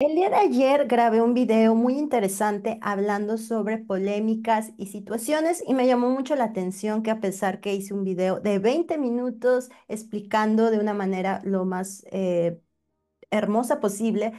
El día de ayer grabé un video muy interesante hablando sobre polémicas y situaciones y me llamó mucho la atención que a pesar que hice un video de 20 minutos explicando de una manera lo más eh, hermosa posible,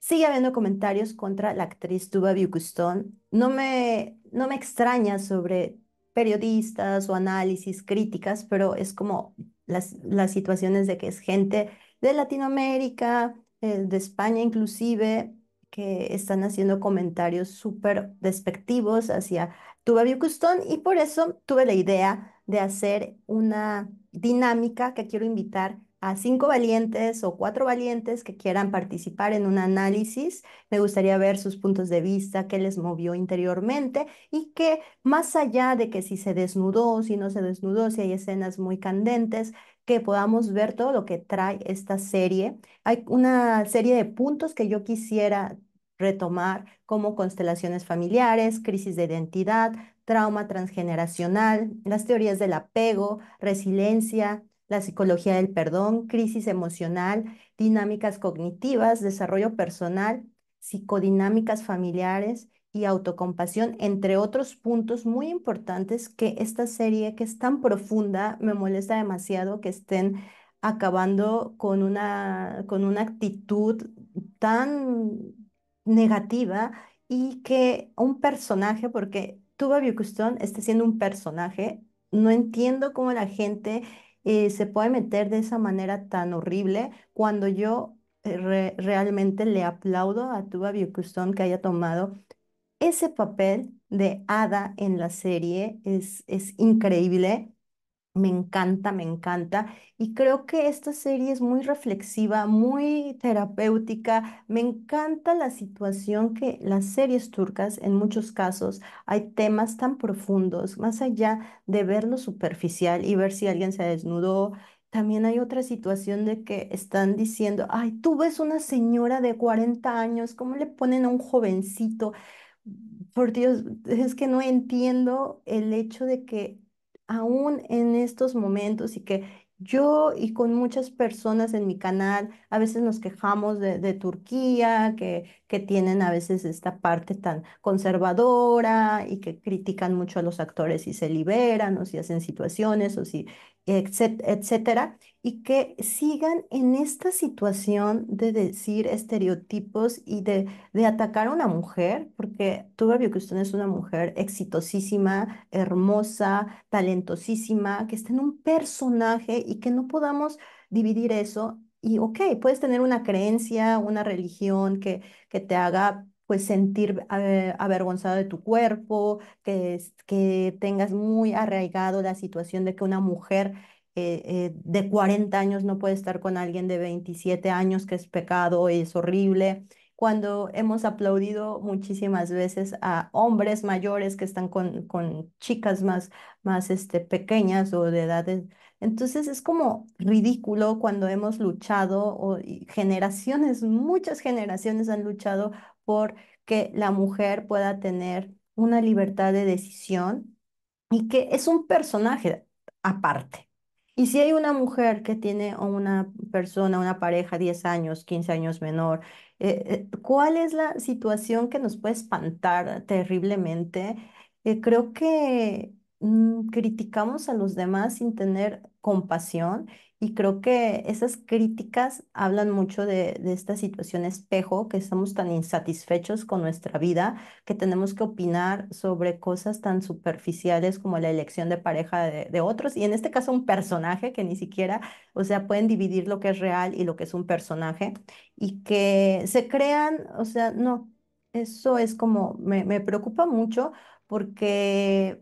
sigue habiendo comentarios contra la actriz Tuba Biukustón. No me, no me extraña sobre periodistas o análisis, críticas, pero es como las, las situaciones de que es gente de Latinoamérica, eh, de España inclusive, que están haciendo comentarios súper despectivos hacia baby Custón y por eso tuve la idea de hacer una dinámica que quiero invitar a cinco valientes o cuatro valientes que quieran participar en un análisis. Me gustaría ver sus puntos de vista, qué les movió interiormente y que más allá de que si se desnudó, si no se desnudó, si hay escenas muy candentes, podamos ver todo lo que trae esta serie. Hay una serie de puntos que yo quisiera retomar como constelaciones familiares, crisis de identidad, trauma transgeneracional, las teorías del apego, resiliencia, la psicología del perdón, crisis emocional, dinámicas cognitivas, desarrollo personal, psicodinámicas familiares y autocompasión, entre otros puntos muy importantes que esta serie, que es tan profunda, me molesta demasiado que estén acabando con una, con una actitud tan negativa y que un personaje, porque Tuba Biocustón esté siendo un personaje, no entiendo cómo la gente eh, se puede meter de esa manera tan horrible cuando yo eh, realmente le aplaudo a Tuba Biocustón que haya tomado ese papel de Ada en la serie es, es increíble. Me encanta, me encanta. Y creo que esta serie es muy reflexiva, muy terapéutica. Me encanta la situación que las series turcas en muchos casos hay temas tan profundos, más allá de ver lo superficial y ver si alguien se desnudó. También hay otra situación de que están diciendo, ay, tú ves una señora de 40 años, ¿cómo le ponen a un jovencito? por Dios, es que no entiendo el hecho de que aún en estos momentos y que yo y con muchas personas en mi canal, a veces nos quejamos de, Turquía, que que tienen a veces esta parte tan conservadora y que critican mucho a los actores si se liberan o si hacen situaciones o si, etcétera, y que sigan en esta situación de decir estereotipos y de, de atacar a una mujer, porque Tuve que usted es una mujer exitosísima, hermosa, talentosísima, que está en un personaje y que no podamos dividir eso y ok, puedes tener una creencia, una religión que, que te haga pues sentir eh, avergonzado de tu cuerpo, que, que tengas muy arraigado la situación de que una mujer eh, eh, de 40 años no puede estar con alguien de 27 años, que es pecado, es horrible. Cuando hemos aplaudido muchísimas veces a hombres mayores que están con, con chicas más, más este, pequeñas o de edades entonces es como ridículo cuando hemos luchado, o generaciones, muchas generaciones han luchado por que la mujer pueda tener una libertad de decisión y que es un personaje aparte. Y si hay una mujer que tiene una persona, una pareja 10 años, 15 años menor, eh, eh, ¿cuál es la situación que nos puede espantar terriblemente? Eh, creo que Mm, criticamos a los demás sin tener compasión y creo que esas críticas hablan mucho de, de, esta situación espejo, que estamos tan insatisfechos con nuestra vida, que tenemos que opinar sobre cosas tan superficiales como la elección de pareja de, de otros, y en este caso un personaje que ni siquiera, o sea, pueden dividir lo que es real y lo que es un personaje, y que se crean, o sea, no, eso es como, me, me preocupa mucho porque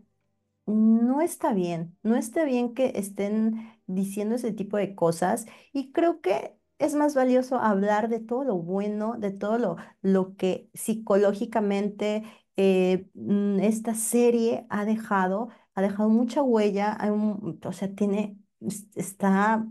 no está bien, no está bien que estén diciendo ese tipo de cosas y creo que es más valioso hablar de todo lo bueno, de todo lo, lo que psicológicamente eh, mm, esta serie ha dejado, ha dejado mucha huella, o sea, tiene, está,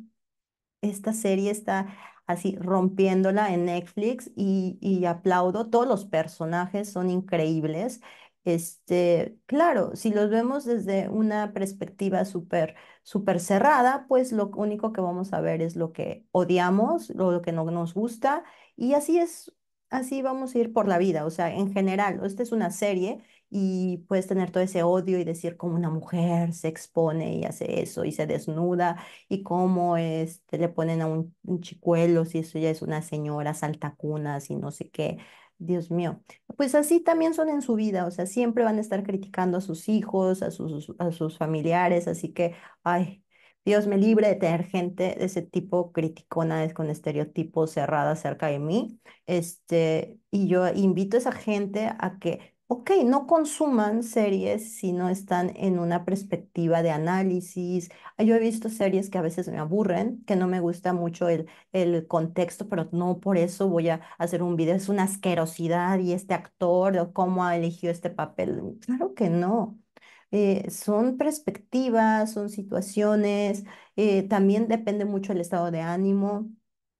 esta serie está así rompiéndola en Netflix y aplaudo, todos los personajes son increíbles. Este, claro, si los vemos desde una perspectiva súper super cerrada, pues lo único que vamos a ver es lo que odiamos, lo que no nos gusta, y así es, así vamos a ir por la vida, o sea, en general, esta es una serie y puedes tener todo ese odio y decir cómo una mujer se expone y hace eso y se desnuda y cómo este, le ponen a un, chicuelo si eso ya es una señora saltacunas y no sé qué. Dios mío, pues así también son en su vida, o sea, siempre van a estar criticando a sus hijos, a sus, a sus familiares, así que, ay, Dios me libre de tener gente de ese tipo criticona, con estereotipos cerrada cerca de mí, este, y yo invito a esa gente a que Ok, no consuman series si no están en una perspectiva de análisis. Ah, yo he visto series que a veces me aburren, que no me gusta mucho el, el contexto, pero no por eso voy a hacer un video. Es una asquerosidad y este actor o cómo elegido este papel. Claro que no. Eh, son perspectivas, son situaciones, eh, también depende mucho el estado de ánimo.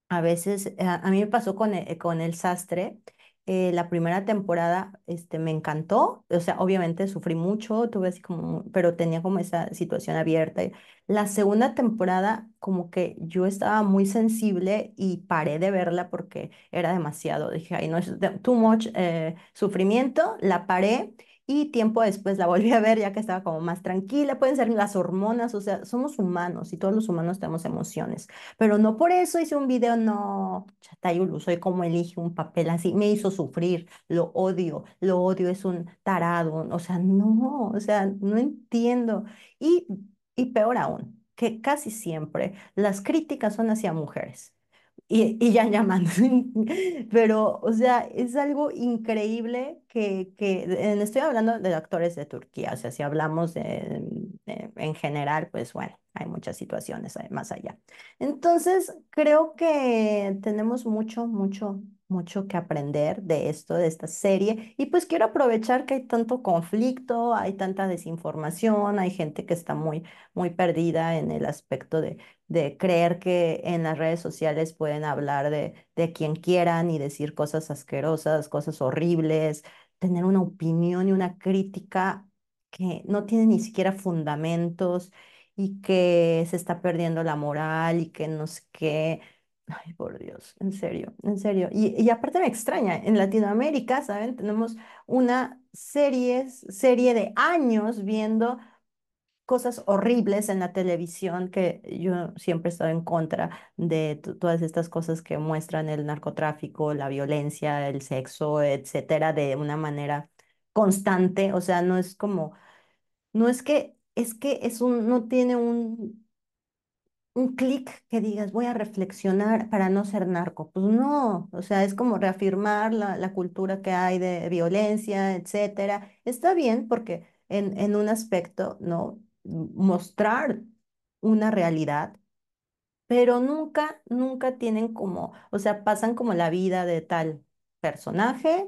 A veces, eh, a, mí me pasó con con el sastre. Eh, la primera temporada este, me encantó, o sea, obviamente sufrí mucho, tuve así como, pero tenía como esa situación abierta. La segunda temporada como que yo estaba muy sensible y paré de verla porque era demasiado, dije, ay, no, es too much eh, sufrimiento, la paré y tiempo después la volví a ver ya que estaba como más tranquila. Pueden ser las hormonas, o sea, somos humanos y todos los humanos tenemos emociones, pero no por eso hice un video, no, Chatayulu, soy como elige un papel así, me hizo sufrir, lo odio, lo odio, es un tarado, o sea, no, o sea, no entiendo. Y, y peor aún, que casi siempre las críticas son hacia mujeres y, y, ya llamando. Pero, o sea, es algo increíble que, que estoy hablando de actores de Turquía, o sea, si hablamos en general, pues bueno, hay muchas situaciones más allá. Entonces, creo que tenemos mucho, mucho, mucho que aprender de esto, de esta serie. Y pues quiero aprovechar que hay tanto conflicto, hay tanta desinformación, hay gente que está muy, muy perdida en el aspecto de de creer que en las redes sociales pueden hablar de, quien quieran y decir cosas asquerosas, cosas horribles, tener una opinión y una crítica que no tiene ni siquiera fundamentos y que se está perdiendo la moral y que nos sé qué. Ay, por Dios, en serio, en serio. Y, aparte me extraña, en Latinoamérica, ¿saben? Tenemos una series, serie de años viendo cosas horribles en la televisión que yo siempre he estado en contra de todas estas cosas que muestran el narcotráfico, la violencia, el sexo, etcétera, de una manera constante, o sea, no es como, no es que, es que es un, no tiene un, un clic que digas, voy a reflexionar para no ser narco. Pues no, o sea, es como reafirmar la, la cultura que hay de violencia, etcétera. Está bien porque en, en un aspecto, ¿no? mostrar una realidad, pero nunca, nunca tienen como, o sea, pasan como la vida de tal personaje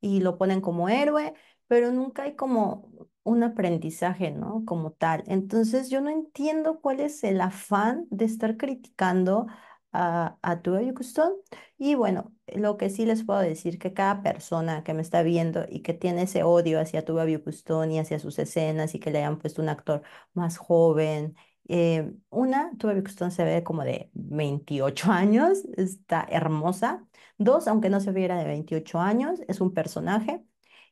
y lo ponen como héroe, pero nunca hay como un aprendizaje, ¿no? Como tal. Entonces yo no entiendo cuál es el afán de estar criticando a, a tu Y bueno, lo que sí les puedo decir que cada persona que me está viendo y que tiene ese odio hacia tu Custón y hacia sus escenas y que le hayan puesto un actor más joven, eh, una, Tuba Custón se ve como de 28 años, está hermosa. Dos, aunque no se viera de 28 años, es un personaje.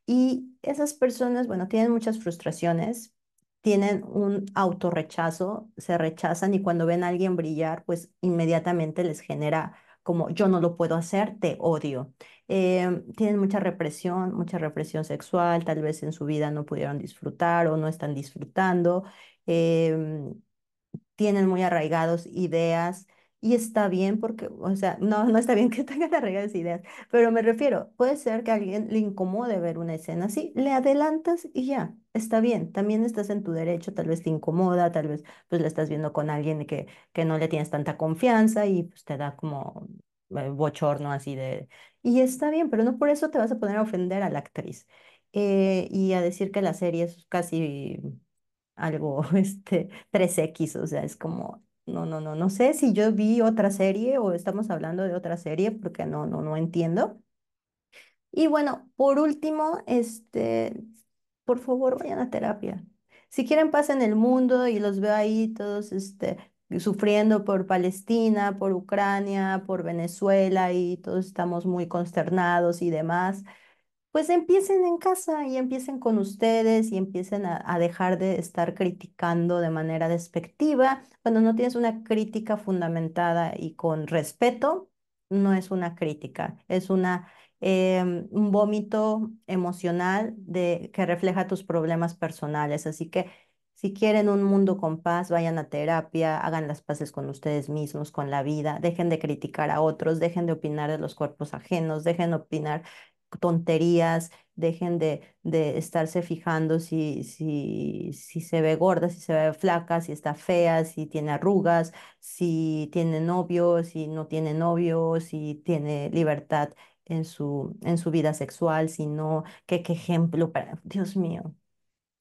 Y esas personas, bueno, tienen muchas frustraciones, tienen un autorrechazo, se rechazan y cuando ven a alguien brillar, pues inmediatamente les genera como yo no lo puedo hacer, te odio. Eh, tienen mucha represión, mucha represión sexual, tal vez en su vida no pudieron disfrutar o no están disfrutando. Eh, tienen muy arraigados ideas y está bien porque, o sea, no, no está bien que tengan arraigadas ideas, pero me refiero, puede ser que a alguien le incomode ver una escena así, le adelantas y ya está bien, también estás en tu derecho, tal vez te incomoda, tal vez pues la estás viendo con alguien que, que no le tienes tanta confianza y pues te da como eh, bochorno así de... Y está bien, pero no por eso te vas a poner a ofender a la actriz eh, y a decir que la serie es casi algo este 3X, o sea, es como, no, no, no, no sé si yo vi otra serie o estamos hablando de otra serie porque no, no, no entiendo. Y bueno, por último, este, por favor, vayan a terapia. Si quieren paz en el mundo y los veo ahí todos este, sufriendo por Palestina, por Ucrania, por Venezuela y todos estamos muy consternados y demás, pues empiecen en casa y empiecen con ustedes y empiecen a, a, dejar de estar criticando de manera despectiva. Cuando no tienes una crítica fundamentada y con respeto, no es una crítica, es una Em, un vómito emocional que refleja tus problemas personales. Así que si quieren un mundo con paz, vayan a terapia, hagan las paces con ustedes mismos, con la vida, dejen de criticar a otros, dejen de opinar de los cuerpos ajenos, dejen de opinar tonterías, dejen de, estarse fijando si, si, si se ve gorda, si se ve flaca, si está fea, si tiene arrugas, si tiene novio, si no tiene novio, si tiene libertad en su, en su vida sexual, sino que qué ejemplo para, Dios mío,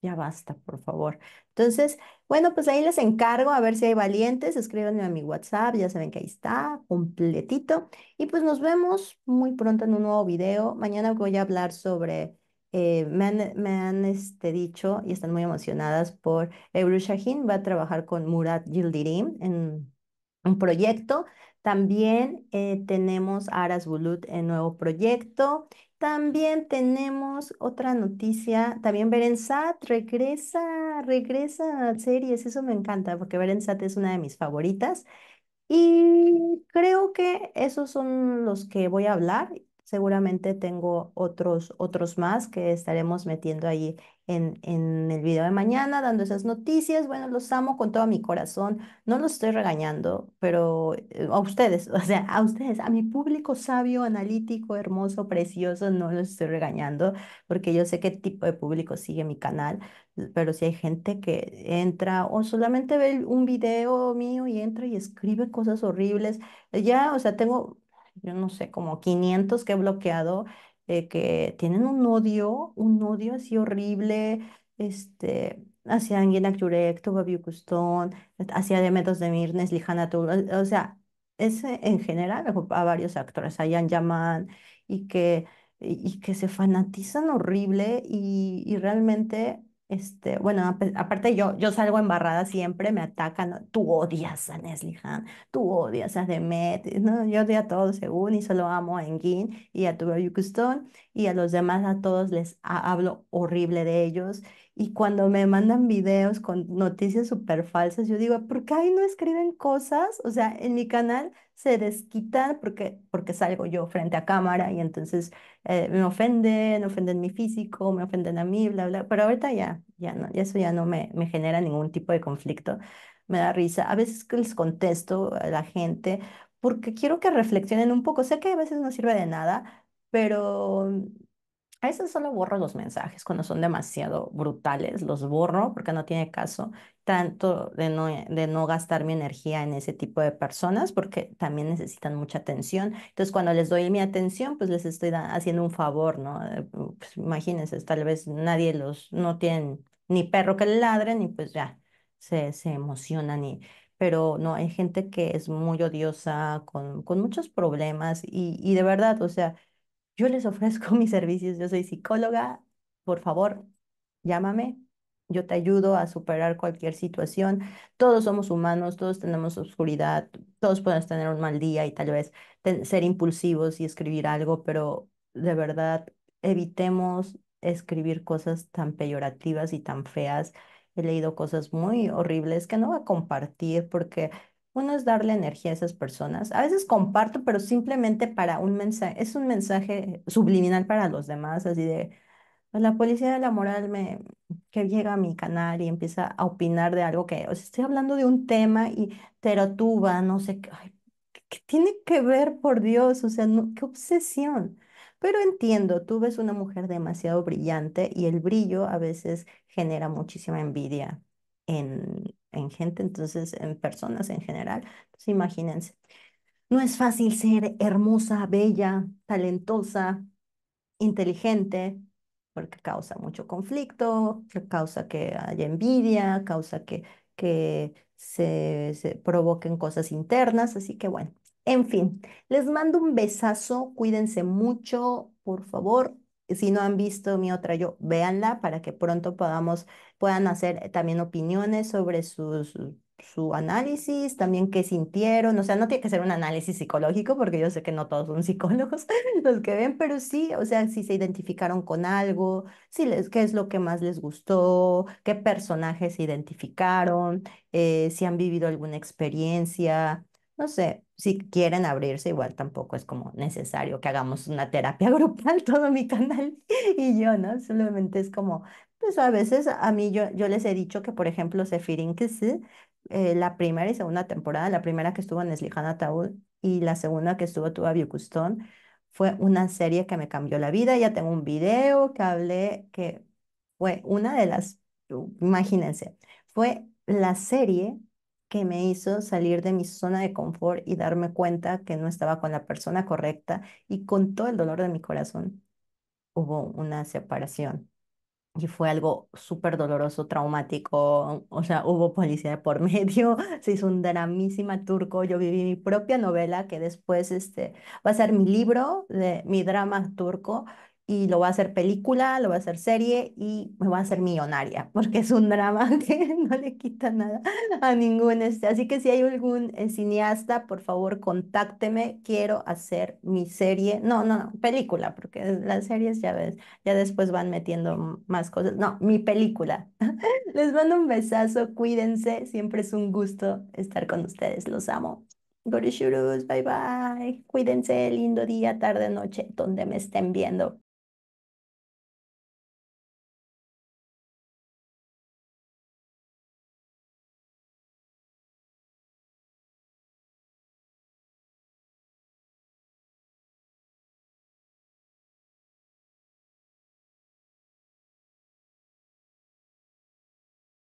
ya basta, por favor. Entonces, bueno, pues ahí les encargo a ver si hay valientes, escríbanme a mi WhatsApp, ya saben que ahí está, completito. Y pues nos vemos muy pronto en un nuevo video. Mañana voy a hablar sobre, eh, me han, este, dicho y están muy emocionadas por Ebru eh, Shahin, va a trabajar con Murat Yildirim en un proyecto también eh, tenemos Aras Bulut en nuevo proyecto. También tenemos otra noticia. También Berenzat regresa, regresa a series. Eso me encanta porque Berenzat es una de mis favoritas. Y creo que esos son los que voy a hablar. Seguramente tengo otros, otros más que estaremos metiendo ahí en, en el video de mañana dando esas noticias. Bueno, los amo con todo mi corazón. No los estoy regañando, pero eh, a ustedes, o sea, a ustedes, a mi público sabio, analítico, hermoso, precioso, no los estoy regañando porque yo sé qué tipo de público sigue mi canal, pero si hay gente que entra o solamente ve un video mío y entra y escribe cosas horribles, ya, o sea, tengo, yo no sé, como 500 que he bloqueado que tienen un odio, un odio así horrible, este, hacia Anguina Yurek, Tobabiu Custón, hacia Demetos de Mirnes, Lijana o sea, ese en general a varios actores, a Yan Yaman, y que, y que se fanatizan horrible y, y realmente este, bueno, aparte yo, yo salgo embarrada siempre, me atacan, tú odias a Neslihan, tú odias a Demet, no, yo odio a todos según y solo amo a Engin y a Tuber y a los demás a todos les hablo horrible de ellos y cuando me mandan videos con noticias súper falsas, yo digo, ¿por qué ahí no escriben cosas? O sea, en mi canal se desquitan porque, porque salgo yo frente a cámara y entonces eh, me ofenden, ofenden mi físico, me ofenden a mí, bla, bla. Pero ahorita ya, ya no, eso ya no me, me genera ningún tipo de conflicto. Me da risa. A veces les contesto a la gente porque quiero que reflexionen un poco. Sé que a veces no sirve de nada, pero a veces solo borro los mensajes cuando son demasiado brutales, los borro porque no tiene caso tanto de no, de no gastar mi energía en ese tipo de personas porque también necesitan mucha atención. Entonces, cuando les doy mi atención, pues les estoy haciendo un favor, ¿no? Eh, pues, imagínense, tal vez nadie los, no tienen ni perro que le ladren y pues ya se, se emocionan pero no, hay gente que es muy odiosa, con, con muchos problemas y de verdad, o sea, yo les ofrezco mis servicios, yo soy psicóloga, por favor, llámame, yo te ayudo a superar cualquier situación. Todos somos humanos, todos tenemos oscuridad, todos podemos tener un mal día y tal vez ser impulsivos y escribir algo, pero de verdad evitemos escribir cosas tan peyorativas y tan feas. He leído cosas muy horribles que no voy a compartir porque uno es darle energía a esas personas. A veces comparto, pero simplemente para un mensaje, es un mensaje subliminal para los demás, así de, pues la policía de la moral me, que llega a mi canal y empieza a opinar de algo que, o sea, estoy hablando de un tema y terotuba, no sé qué, ¿qué tiene que ver, por Dios? O sea, qué obsesión. Pero entiendo, tú ves una mujer demasiado brillante y el brillo a veces genera muchísima envidia en, en gente, entonces en personas en general. Entonces pues imagínense, no es fácil ser hermosa, bella, talentosa, inteligente, porque causa mucho conflicto, causa que haya envidia, causa que, que se, se provoquen cosas internas, así que bueno. En fin, les mando un besazo, cuídense mucho, por favor, si no han visto mi otra yo, véanla para que pronto podamos, puedan hacer también opiniones sobre su análisis, también qué sintieron, o sea, no tiene que ser un análisis psicológico, porque yo sé que no todos son psicólogos los que ven, pero sí, o sea, si se identificaron con algo, si qué es lo que más les gustó, qué personajes se identificaron, eh, si han vivido alguna experiencia, no sé, si quieren abrirse, igual tampoco es como necesario que hagamos una terapia grupal todo mi canal y yo, ¿no? Solamente es como, pues a veces a mí yo, yo les he dicho que, por ejemplo, Sefirin que sí, eh, la primera y segunda temporada, la primera que estuvo en Eslijana y la segunda que estuvo Tuba Biocustón, fue una serie que me cambió la vida. Ya tengo un video que hablé que fue una de las, imagínense, fue la serie que me hizo salir de mi zona de confort y darme cuenta que no estaba con la persona correcta y con todo el dolor de mi corazón hubo una separación. Y fue algo súper doloroso, traumático, o sea, hubo policía por medio, se hizo un dramísima turco, yo viví mi propia novela que después este, va a ser mi libro de mi drama turco y lo va a hacer película, lo va a hacer serie y me va a hacer millonaria, porque es un drama que no le quita nada a ningún este, Así que si hay algún eh, cineasta, por favor, contácteme, quiero hacer mi serie, no, no, no, película, porque las series ya ves, ya después van metiendo más cosas. No, mi película. Les mando un besazo, cuídense, siempre es un gusto estar con ustedes, los amo. Gorishurus, bye bye. Cuídense, lindo día, tarde, noche, donde me estén viendo.